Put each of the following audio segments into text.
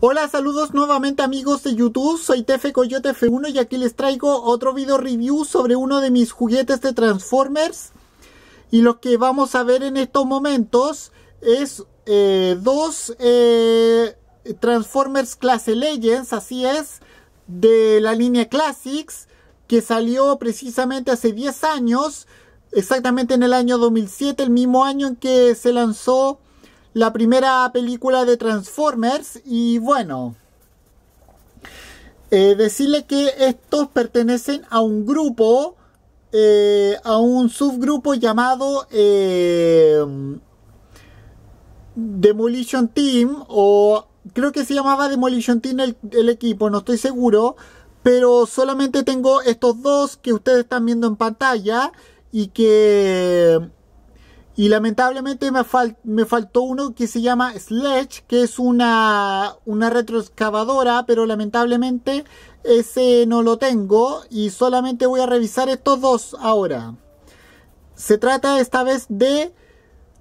Hola, saludos nuevamente amigos de YouTube, soy Tefe Coyote F1 y aquí les traigo otro video review sobre uno de mis juguetes de Transformers. Y lo que vamos a ver en estos momentos es eh, dos eh, Transformers Clase Legends, así es, de la línea Classics, que salió precisamente hace 10 años, exactamente en el año 2007, el mismo año en que se lanzó la primera película de Transformers y bueno, eh, decirle que estos pertenecen a un grupo, eh, a un subgrupo llamado eh, Demolition Team o creo que se llamaba Demolition Team el equipo, no estoy seguro, pero solamente tengo estos dos que ustedes están viendo en pantalla y que y lamentablemente me, faltó uno que se llama Sledge, que es una, una retroexcavadora, pero lamentablemente ese no lo tengo y solamente voy a revisar estos dos ahora. Se trata esta vez de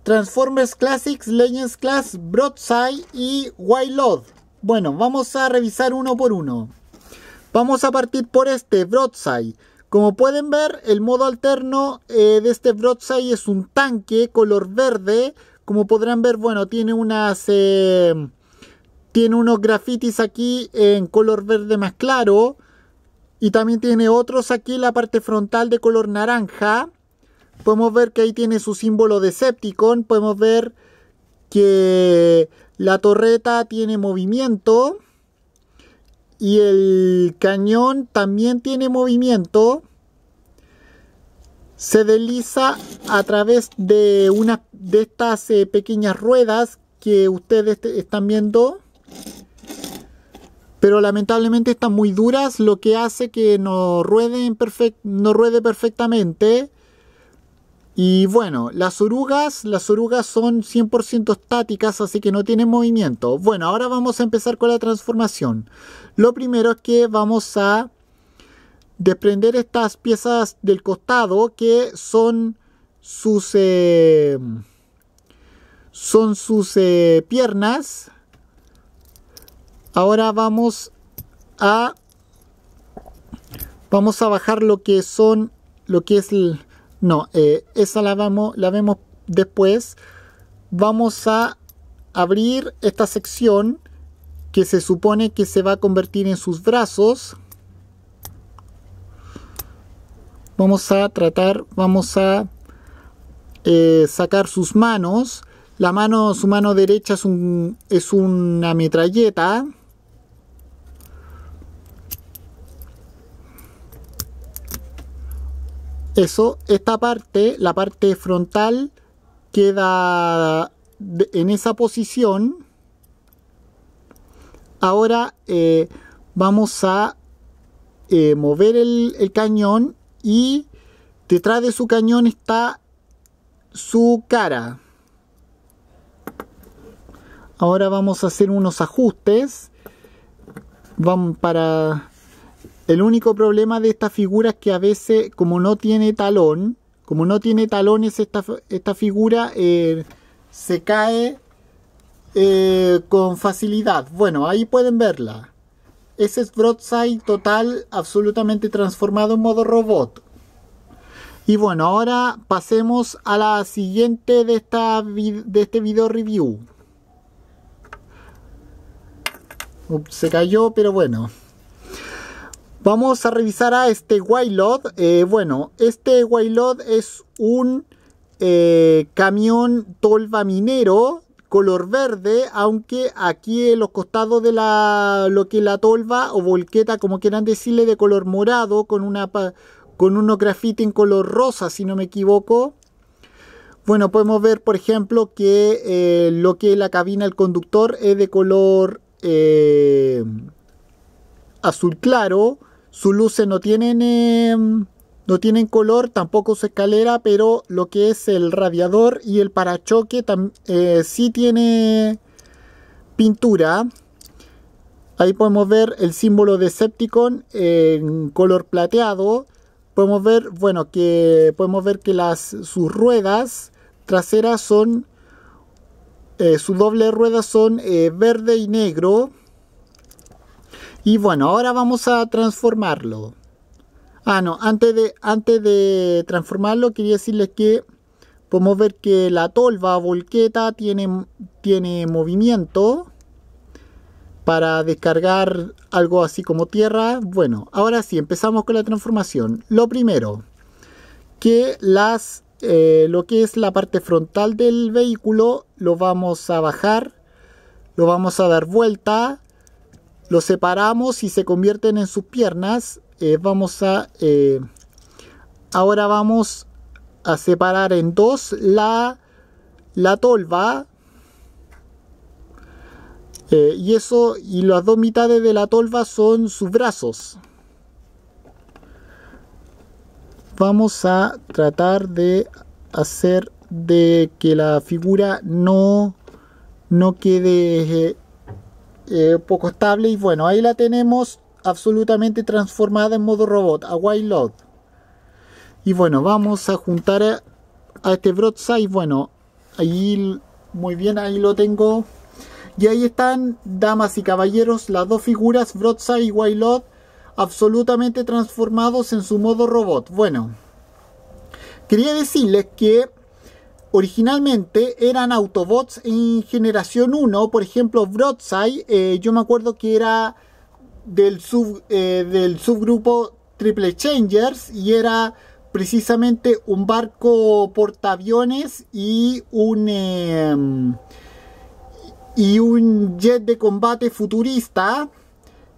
Transformers Classics, Legends Class, Broadside y Wild Bueno, vamos a revisar uno por uno. Vamos a partir por este, Broadside. Como pueden ver, el modo alterno eh, de este broadside es un tanque color verde. Como podrán ver, bueno, tiene unas... Eh, tiene unos grafitis aquí en color verde más claro. Y también tiene otros aquí en la parte frontal de color naranja. Podemos ver que ahí tiene su símbolo de Decepticon. Podemos ver que la torreta tiene movimiento y el cañón también tiene movimiento, se desliza a través de una de estas eh, pequeñas ruedas que ustedes están viendo. Pero lamentablemente están muy duras, lo que hace que no, rueden no ruede perfectamente y bueno, las orugas, las orugas son 100% estáticas, así que no tienen movimiento. Bueno, ahora vamos a empezar con la transformación. Lo primero es que vamos a desprender estas piezas del costado que son sus, eh, son sus eh, piernas. Ahora vamos a vamos a bajar lo que son lo que es el, no, eh, esa la, vamos, la vemos después. Vamos a abrir esta sección que se supone que se va a convertir en sus brazos. Vamos a tratar, vamos a eh, sacar sus manos. La mano, su mano derecha es una metralleta. Eso, esta parte, la parte frontal, queda en esa posición. Ahora eh, vamos a eh, mover el, el cañón y detrás de su cañón está su cara. Ahora vamos a hacer unos ajustes. Vamos para el único problema de esta figura es que a veces, como no tiene talón, como no tiene talones esta, esta figura, eh, se cae eh, con facilidad. Bueno, ahí pueden verla. Ese es Broadside total, absolutamente transformado en modo robot. Y bueno, ahora pasemos a la siguiente de, esta, de este video review. se cayó, pero bueno. Vamos a revisar a este Wailod. Eh, bueno, este Wailod es un eh, camión tolva minero color verde, aunque aquí en los costados de la, lo que la tolva o volqueta, como quieran decirle, de color morado, con, una, con unos grafiti en color rosa, si no me equivoco. Bueno, podemos ver, por ejemplo, que eh, lo que es la cabina del conductor es de color azul claro. Sus luces no tienen, em, no tienen color, tampoco su escalera, pero lo que es el radiador y el parachoque eh, sí tiene pintura. Ahí podemos ver el símbolo de Septicon en color plateado. Podemos ver, bueno, que podemos ver que sus ruedas traseras son, eh, sus dobles ruedas son eh, verde y negro. Y bueno, ahora vamos a transformarlo. Ah, no, antes de, antes de transformarlo quería decirles que podemos ver que la tolva volqueta tiene, tiene movimiento para descargar algo así como tierra. Bueno, ahora sí, empezamos con la transformación. Lo primero, que las, eh, lo que es la parte frontal del vehículo lo vamos a bajar, lo vamos a dar vuelta lo separamos y se convierten en sus piernas. Eh, vamos a... Eh, ahora vamos a separar en dos la, la tolva. Eh, y eso, y las dos mitades de la tolva son sus brazos. Vamos a tratar de hacer de que la figura no, no quede eh, poco estable. Y bueno, ahí la tenemos absolutamente transformada en modo robot, a Wild Y bueno, vamos a juntar a, este este broadside. Bueno, ahí muy bien, ahí lo tengo. Y ahí están, damas y caballeros, las dos figuras, broadside y Wild absolutamente transformados en su modo robot. Bueno, quería decirles que Originalmente eran Autobots en generación 1, por ejemplo Broadside, eh, yo me acuerdo que era del, eh, del subgrupo Triple Changers y era precisamente un barco portaaviones y un... Em, y un jet de combate futurista.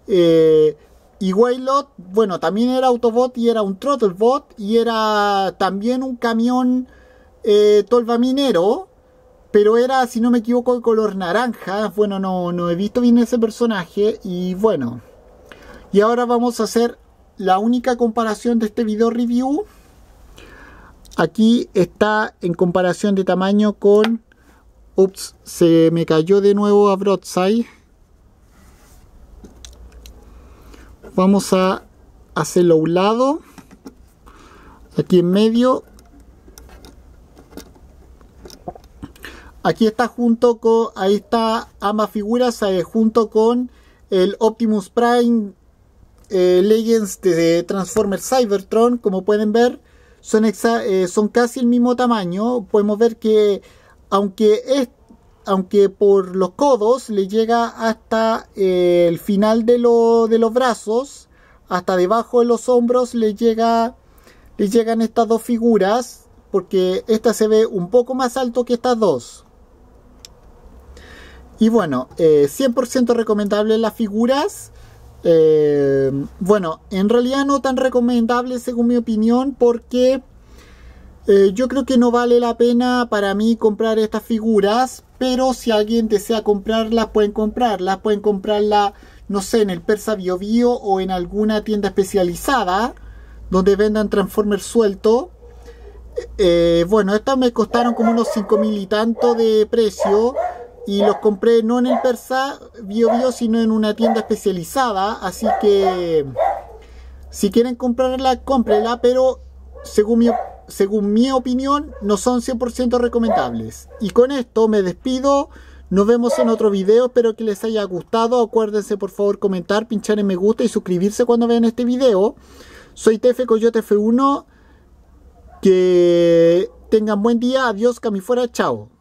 Eh, y Waylot, bueno, también era Autobot y era un Throttlebot y era también un camión eh, tolva minero, pero era, si no me equivoco, de color naranja. Bueno, no, no he visto bien ese personaje y bueno. Y ahora vamos a hacer la única comparación de este video review. Aquí está en comparación de tamaño con... Ups, se me cayó de nuevo a Broadside. Vamos a hacerlo a un lado. Aquí en medio Aquí está junto con, ahí está ambas Figuras eh, junto con el Optimus Prime eh, Legends de Transformers Cybertron, como pueden ver, eh, son, casi el mismo tamaño. Podemos ver que aunque, es, aunque por los codos le llega hasta el final de, los brazos, hasta debajo de los hombros le, llega, le llegan estas dos figuras, porque esta se ve un poco más alto que estas dos. Y bueno, 100% eh, recomendable las figuras. Eh, bueno, en realidad no tan recomendable según mi opinión porque eh, yo creo que no vale la pena para mí comprar estas figuras. Pero si alguien desea comprarlas, pueden comprarlas. Pueden comprarlas, no sé, en el Persa Bio Bio o en alguna tienda especializada donde vendan Transformers suelto. bueno, estas me costaron como unos 5 mil y tanto de precio y los compré no en el Persa BioBio sino en una tienda especializada. Así que si quieren comprarla, cómprenla, pero según mi, según mi opinión, no son 100% recomendables. Y con esto me despido. Nos vemos en otro video, espero que les haya gustado. Acuérdense por favor comentar, pinchar en me gusta y suscribirse cuando vean este video. Soy Tefe Coyote F1. Que tengan buen día. Adiós, cami fuera. Chao.